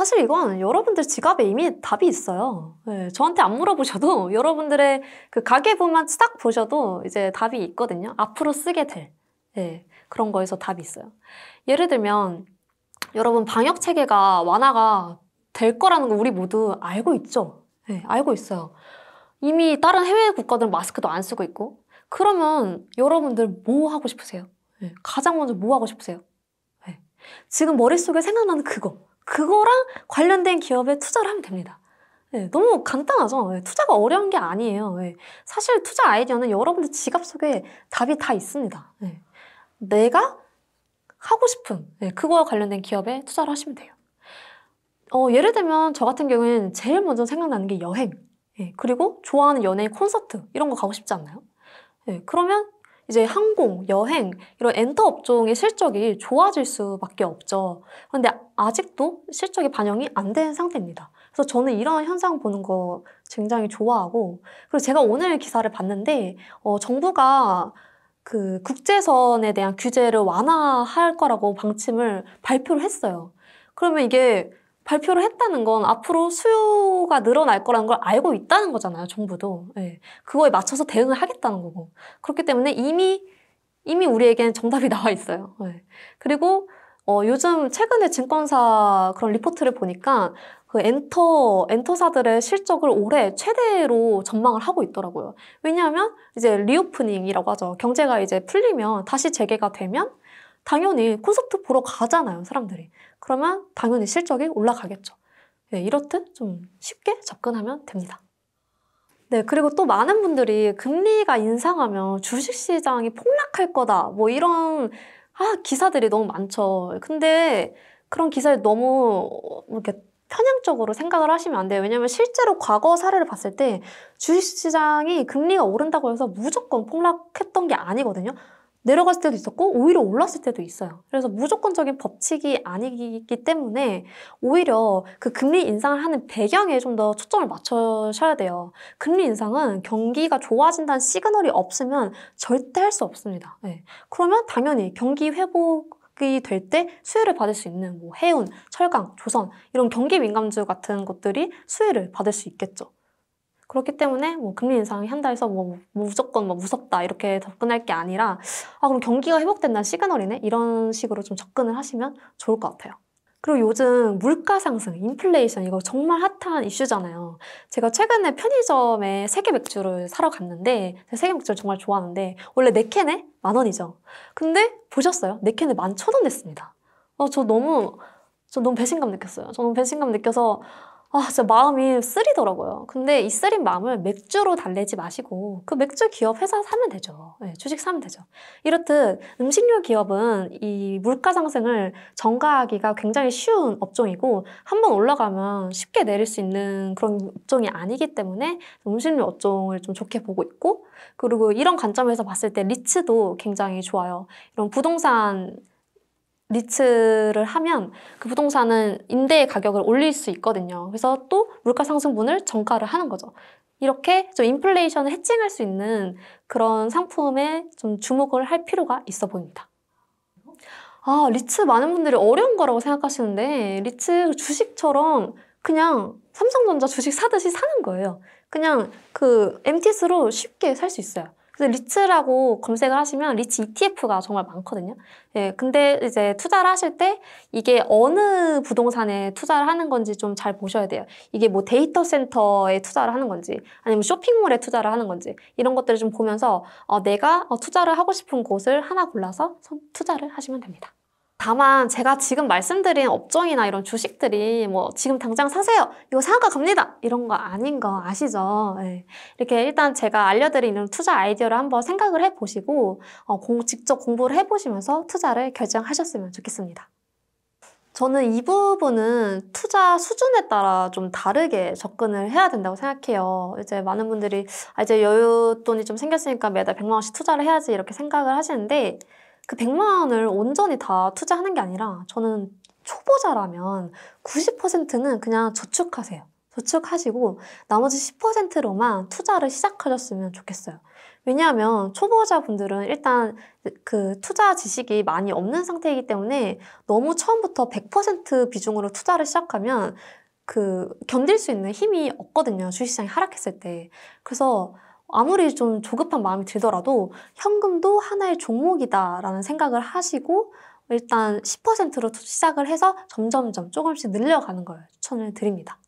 사실 이건 여러분들 지갑에 이미 답이 있어요. 네, 저한테 안 물어보셔도 여러분들의 그 가계부만 싹 보셔도 이제 답이 있거든요. 앞으로 쓰게 될 네, 그런 거에서 답이 있어요. 예를 들면 여러분 방역 체계가 완화가 될 거라는 거 우리 모두 알고 있죠. 네, 알고 있어요. 이미 다른 해외 국가들은 마스크도 안 쓰고 있고 그러면 여러분들 뭐 하고 싶으세요? 가장 먼저 뭐 하고 싶으세요? 지금 머릿속에 생각나는 그거 그거랑 관련된 기업에 투자를 하면 됩니다. 네, 너무 간단하죠. 네, 투자가 어려운 게 아니에요. 네, 사실 투자 아이디어는 여러분들 지갑 속에 답이 다 있습니다. 내가 하고 싶은 그거와 관련된 기업에 투자를 하시면 돼요. 어, 예를 들면 저 같은 경우에는 제일 먼저 생각나는 게 여행, 그리고 좋아하는 연예인 콘서트 이런 거 가고 싶지 않나요? 그러면 이제 항공, 여행 이런 엔터 업종의 실적이 좋아질 수밖에 없죠. 그런데 아직도 실적이 반영이 안 된 상태입니다. 그래서 저는 이런 현상 보는 거 굉장히 좋아하고 그리고 제가 오늘 기사를 봤는데 어, 정부가 그 국제선에 대한 규제를 완화할 거라고 방침을 발표를 했어요. 그러면 이게 발표를 했다는 건 앞으로 수요가 늘어날 거라는 걸 알고 있다는 거잖아요, 정부도. 네. 그거에 맞춰서 대응을 하겠다는 거고. 그렇기 때문에 이미, 이미 우리에게는 정답이 나와 있어요. 네. 그리고, 어, 요즘 최근에 증권사 그런 리포트를 보니까 그 엔터, 엔터사들의 실적을 올해 최대로 전망을 하고 있더라고요. 왜냐하면 이제 리오프닝이라고 하죠. 경제가 이제 풀리면 다시 재개가 되면 당연히 콘서트 보러 가잖아요, 사람들이. 그러면 당연히 실적이 올라가겠죠. 네, 이렇듯 좀 쉽게 접근하면 됩니다. 네, 그리고 또 많은 분들이 금리가 인상하면 주식시장이 폭락할 거다. 뭐 이런, 아, 기사들이 너무 많죠. 근데 그런 기사에 너무 이렇게 편향적으로 생각을 하시면 안 돼요. 왜냐면 실제로 과거 사례를 봤을 때 주식시장이 금리가 오른다고 해서 무조건 폭락했던 게 아니거든요. 내려갔을 때도 있었고 오히려 올랐을 때도 있어요. 그래서 무조건적인 법칙이 아니기 때문에 오히려 그 금리 인상을 하는 배경에 좀 더 초점을 맞춰셔야 돼요. 금리 인상은 경기가 좋아진다는 시그널이 없으면 절대 할 수 없습니다. 네. 그러면 당연히 경기 회복 이될 때 수혜를 받을 수 있는 뭐 해운, 철강, 조선 이런 경기 민감주 같은 것들이 수혜를 받을 수 있겠죠. 그렇기 때문에 뭐 금리 인상이 한다 해서 뭐 무조건 뭐 무섭다 이렇게 접근할 게 아니라 아 그럼 경기가 회복된다는 시그널이네 이런 식으로 좀 접근을 하시면 좋을 것 같아요. 그리고 요즘 물가 상승, 인플레이션 이거 정말 핫한 이슈잖아요. 제가 최근에 편의점에 세계 맥주를 사러 갔는데 세계 맥주를 정말 좋아하는데 원래 네 캔에 만 원이죠. 근데 보셨어요? 네 캔에 만 천 원 냈습니다. 어, 저 너무 저 너무 배신감 느꼈어요. 저는 배신감 느껴서 아, 진짜 마음이 쓰리더라고요. 근데 이 쓰린 마음을 맥주로 달래지 마시고 그 맥주 기업 회사 사면 되죠. 네, 주식 사면 되죠. 이렇듯 음식료 기업은 이 물가 상승을 전가하기가 굉장히 쉬운 업종이고 한번 올라가면 쉽게 내릴 수 있는 그런 업종이 아니기 때문에 음식료 업종을 좀 좋게 보고 있고 그리고 이런 관점에서 봤을 때 리츠도 굉장히 좋아요. 이런 부동산 리츠를 하면 그 부동산은 임대 가격을 올릴 수 있거든요. 그래서 또 물가 상승분을 정가를 하는 거죠. 이렇게 좀 인플레이션을 해칭할 수 있는 그런 상품에 좀 주목을 할 필요가 있어 보입니다. 아, 리츠 많은 분들이 어려운 거라고 생각하시는데 리츠 주식처럼 그냥 삼성전자 주식 사듯이 사는 거예요. 그냥 그 MTS로 쉽게 살 수 있어요. 리츠라고 검색을 하시면 리츠 ETF가 정말 많거든요. 예, 근데 이제 투자를 하실 때 이게 어느 부동산에 투자를 하는 건지 좀 잘 보셔야 돼요. 이게 뭐 데이터 센터에 투자를 하는 건지 아니면 쇼핑몰에 투자를 하는 건지 이런 것들을 좀 보면서 어, 내가 어, 투자를 하고 싶은 곳을 하나 골라서 투자를 하시면 됩니다. 다만 제가 지금 말씀드린 업종이나 이런 주식들이 뭐 지금 당장 사세요. 이거 사가 갑니다. 이런 거 아닌 거 아시죠? 네. 이렇게 일단 제가 알려드린 이런 투자 아이디어를 한번 생각을 해보시고 어, 공, 직접 공부를 해보시면서 투자를 결정하셨으면 좋겠습니다. 저는 이 부분은 투자 수준에 따라 좀 다르게 접근을 해야 된다고 생각해요. 이제 많은 분들이 아, 이제 여유 돈이 좀 생겼으니까 매달 100만 원씩 투자를 해야지 이렇게 생각을 하시는데 그 100만 원을 온전히 다 투자하는 게 아니라 저는 초보자라면 90%는 그냥 저축하세요. 저축하시고 나머지 10%로만 투자를 시작하셨으면 좋겠어요. 왜냐하면 초보자분들은 일단 그 투자 지식이 많이 없는 상태이기 때문에 너무 처음부터 100% 비중으로 투자를 시작하면 그 견딜 수 있는 힘이 없거든요. 주식시장이 하락했을 때. 그래서 아무리 좀 조급한 마음이 들더라도 현금도 하나의 종목이다라는 생각을 하시고 일단 10%로 시작을 해서 점점점 조금씩 늘려가는 걸 추천을 드립니다.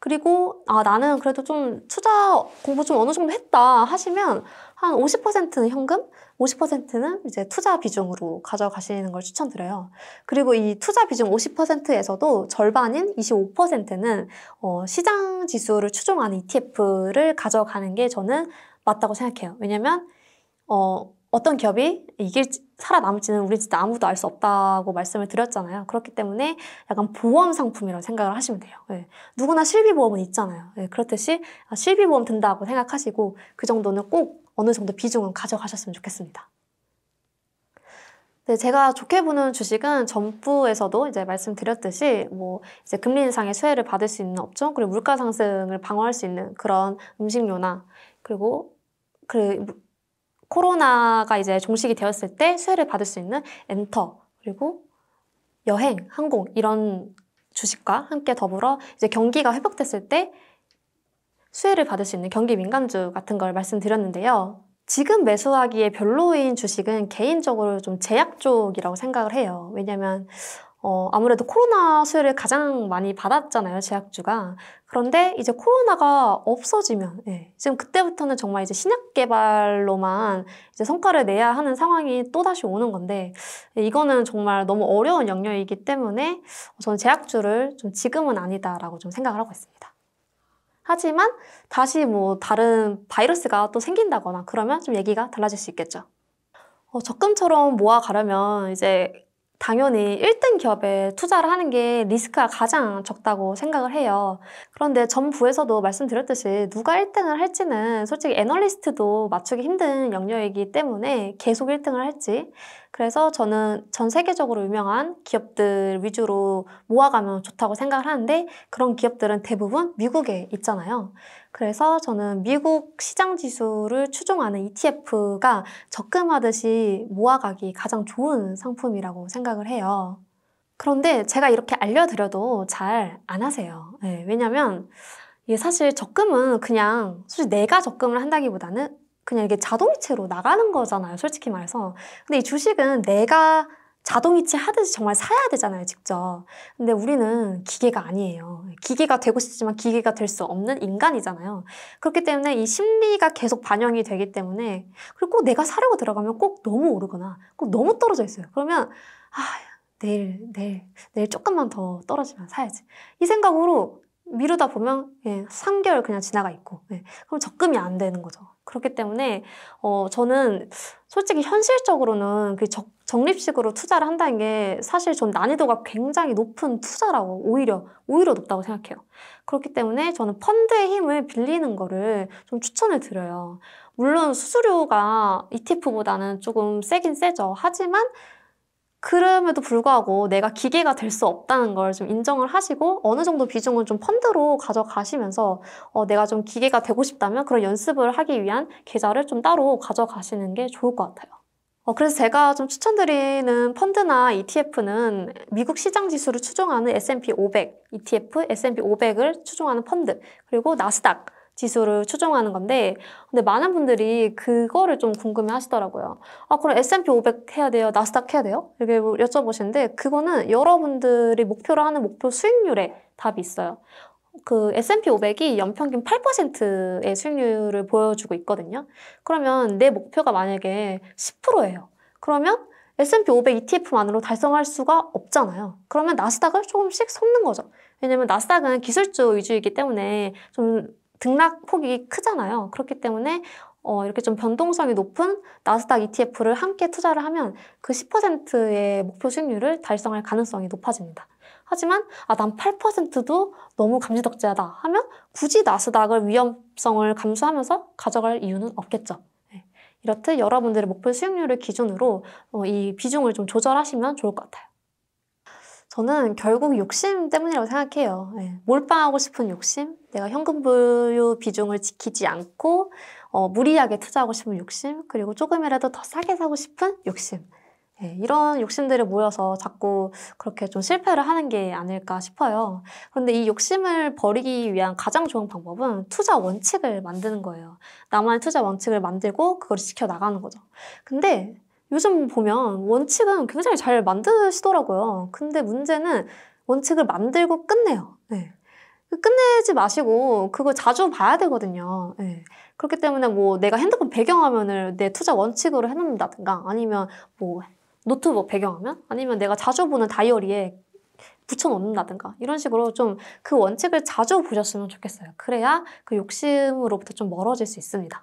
그리고 아 나는 그래도 좀 투자 공부 좀 어느 정도 했다 하시면 한 50%는 현금, 50%는 이제 투자 비중으로 가져가시는 걸 추천드려요. 그리고 이 투자 비중 50%에서도 절반인 25%는 어, 시장 지수를 추종하는 ETF를 가져가는 게 저는 맞다고 생각해요. 왜냐면 어, 어떤 기업이 이길 지 살아남을지는 우리 진짜 아무도 알 수 없다고 말씀을 드렸잖아요. 그렇기 때문에 약간 보험 상품이라고 생각을 하시면 돼요. 네. 누구나 실비보험은 있잖아요. 네. 그렇듯이 아, 실비보험 든다고 생각하시고 그 정도는 꼭 어느 정도 비중은 가져가셨으면 좋겠습니다. 네, 제가 좋게 보는 주식은 전부에서도 이제 말씀드렸듯이 뭐 이제 금리 인상의 수혜를 받을 수 있는 업종 그리고 물가 상승을 방어할 수 있는 그런 음식료나 그리고 그 코로나가 이제 종식이 되었을 때 수혜를 받을 수 있는 엔터 그리고 여행, 항공 이런 주식과 함께 더불어 이제 경기가 회복됐을 때 수혜를 받을 수 있는 경기 민감주 같은 걸 말씀드렸는데요. 지금 매수하기에 별로인 주식은 개인적으로 좀 제약 쪽이라고 생각을 해요. 왜냐면 어, 아무래도 코로나 수혜를 가장 많이 받았잖아요, 제약주가. 그런데 이제 코로나가 없어지면 예, 지금 그때부터는 정말 이제 신약 개발로만 이제 성과를 내야 하는 상황이 또 다시 오는 건데 예, 이거는 정말 너무 어려운 영역이기 때문에 저는 제약주를 좀 지금은 아니다라고 좀 생각을 하고 있습니다. 하지만 다시 뭐 다른 바이러스가 또 생긴다거나 그러면 좀 얘기가 달라질 수 있겠죠. 어, 적금처럼 모아가려면 이제 당연히 1등 기업에 투자를 하는 게 리스크가 가장 적다고 생각을 해요. 그런데 전부에서도 말씀드렸듯이 누가 1등을 할지는 솔직히 애널리스트도 맞추기 힘든 영역이기 때문에 계속 1등을 할지 그래서 저는 전 세계적으로 유명한 기업들 위주로 모아가면 좋다고 생각을 하는데 그런 기업들은 대부분 미국에 있잖아요. 그래서 저는 미국 시장 지수를 추종하는 ETF가 적금하듯이 모아가기 가장 좋은 상품이라고 생각을 해요. 그런데 제가 이렇게 알려드려도 잘 안 하세요. 네, 왜냐면 이게 사실 적금은 그냥 사실 내가 적금을 한다기보다는 그냥 이게 자동이체로 나가는 거잖아요. 솔직히 말해서. 근데 이 주식은 내가 자동이체 하듯이 정말 사야 되잖아요, 직접. 근데 우리는 기계가 아니에요. 기계가 되고 싶지만 기계가 될 수 없는 인간이잖아요. 그렇기 때문에 이 심리가 계속 반영이 되기 때문에 그리고 꼭 내가 사려고 들어가면 꼭 너무 오르거나 꼭 너무 떨어져 있어요. 그러면 아, 내일, 내일, 내일 조금만 더 떨어지면 사야지. 이 생각으로 미루다 보면 예, 3개월 그냥 지나가 있고 예, 그럼 적금이 안 되는 거죠. 그렇기 때문에 어, 저는 솔직히 현실적으로는 그 적, 금 적립식으로 투자를 한다는 게 사실 전 난이도가 굉장히 높은 투자라고 오히려 오히려 높다고 생각해요. 그렇기 때문에 저는 펀드의 힘을 빌리는 거를 좀 추천을 드려요. 물론 수수료가 ETF보다는 조금 세긴 세죠. 하지만 그럼에도 불구하고 내가 기계가 될 수 없다는 걸 좀 인정을 하시고 어느 정도 비중은 좀 펀드로 가져가시면서 어, 내가 좀 기계가 되고 싶다면 그런 연습을 하기 위한 계좌를 좀 따로 가져가시는 게 좋을 것 같아요. 어, 그래서 제가 좀 추천드리는 펀드나 ETF는 미국 시장 지수를 추종하는 S&P 500 ETF, S&P 500을 추종하는 펀드, 그리고 나스닥 지수를 추종하는 건데 근데 많은 분들이 그거를 좀 궁금해 하시더라고요. 아 그럼 S&P 500 해야 돼요? 나스닥 해야 돼요? 이렇게 뭐 여쭤보시는데 그거는 여러분들이 목표로 하는 목표 수익률에 답이 있어요. 그 S&P 500이 연평균 8%의 수익률을 보여주고 있거든요. 그러면 내 목표가 만약에 10%예요. 그러면 S&P 500 ETF만으로 달성할 수가 없잖아요. 그러면 나스닥을 조금씩 섞는 거죠. 왜냐면 나스닥은 기술주 위주이기 때문에 좀 등락폭이 크잖아요. 그렇기 때문에 어, 이렇게 좀 변동성이 높은 나스닥 ETF를 함께 투자를 하면 그 10%의 목표 수익률을 달성할 가능성이 높아집니다. 하지만 아, 난 8%도 너무 감지덕지하다 하면 굳이 나스닥을 위험성을 감수하면서 가져갈 이유는 없겠죠. 네. 이렇듯 여러분들의 목표 수익률을 기준으로 어, 이 비중을 좀 조절하시면 좋을 것 같아요. 저는 결국 욕심 때문이라고 생각해요. 네. 몰빵하고 싶은 욕심, 내가 현금 보유 비중을 지키지 않고 어, 무리하게 투자하고 싶은 욕심, 그리고 조금이라도 더 싸게 사고 싶은 욕심. 네, 이런 욕심들이 모여서 자꾸 그렇게 좀 실패를 하는 게 아닐까 싶어요. 그런데 이 욕심을 버리기 위한 가장 좋은 방법은 투자 원칙을 만드는 거예요. 나만의 투자 원칙을 만들고 그걸 지켜 나가는 거죠. 근데 요즘 보면 원칙은 굉장히 잘 만드시더라고요. 근데 문제는 원칙을 만들고 끝내요. 네. 그 끝내지 마시고 그걸 자주 봐야 되거든요. 네. 그렇기 때문에 뭐 내가 핸드폰 배경화면을 내 투자 원칙으로 해놓는다든가 아니면 뭐 노트북 배경화면 아니면 내가 자주 보는 다이어리에 붙여놓는다든가 이런 식으로 좀 그 원칙을 자주 보셨으면 좋겠어요. 그래야 그 욕심으로부터 좀 멀어질 수 있습니다.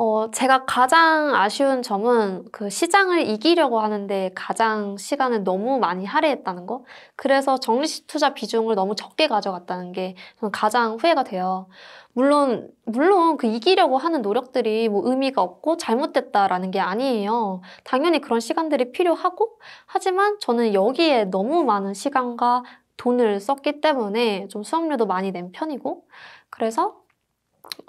어, 제가 가장 아쉬운 점은 그 시장을 이기려고 하는데 가장 시간을 너무 많이 할애했다는 거. 그래서 정리식 투자 비중을 너무 적게 가져갔다는 게 가장 후회가 돼요. 물론, 물론 그 이기려고 하는 노력들이 뭐 의미가 없고 잘못됐다라는 게 아니에요. 당연히 그런 시간들이 필요하고, 하지만 저는 여기에 너무 많은 시간과 돈을 썼기 때문에 좀 수업료도 많이 낸 편이고, 그래서,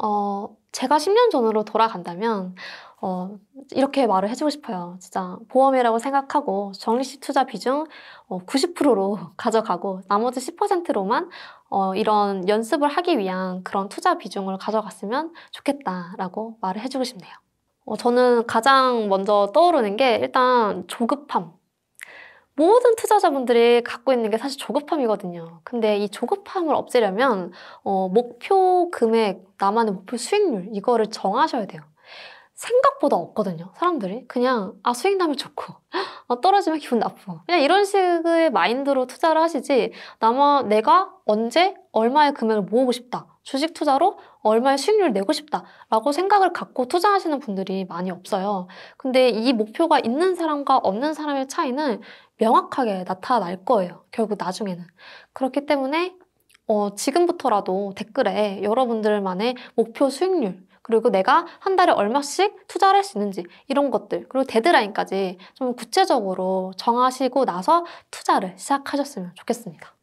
어, 제가 10년 전으로 돌아간다면 어, 이렇게 말을 해주고 싶어요. 진짜 보험이라고 생각하고 정리식 투자 비중 어, 90%로 가져가고 나머지 10%로만 어, 이런 연습을 하기 위한 그런 투자 비중을 가져갔으면 좋겠다라고 말을 해주고 싶네요. 어, 저는 가장 먼저 떠오르는 게 일단 조급함. 모든 투자자분들이 갖고 있는 게 사실 조급함이거든요. 근데 이 조급함을 없애려면 어, 목표 금액, 나만의 목표 수익률 이거를 정하셔야 돼요. 생각보다 없거든요. 사람들이 그냥 아 수익 나면 좋고 아, 떨어지면 기분 나쁘고 그냥 이런 식의 마인드로 투자를 하시지 나만 내가 언제 얼마의 금액을 모으고 싶다 주식 투자로 얼마의 수익률을 내고 싶다라고 생각을 갖고 투자하시는 분들이 많이 없어요. 근데 이 목표가 있는 사람과 없는 사람의 차이는 명확하게 나타날 거예요. 결국 나중에는. 그렇기 때문에 어, 지금부터라도 댓글에 여러분들만의 목표 수익률, 그리고 내가 한 달에 얼마씩 투자를 할 수 있는지 이런 것들 그리고 데드라인까지 좀 구체적으로 정하시고 나서 투자를 시작하셨으면 좋겠습니다.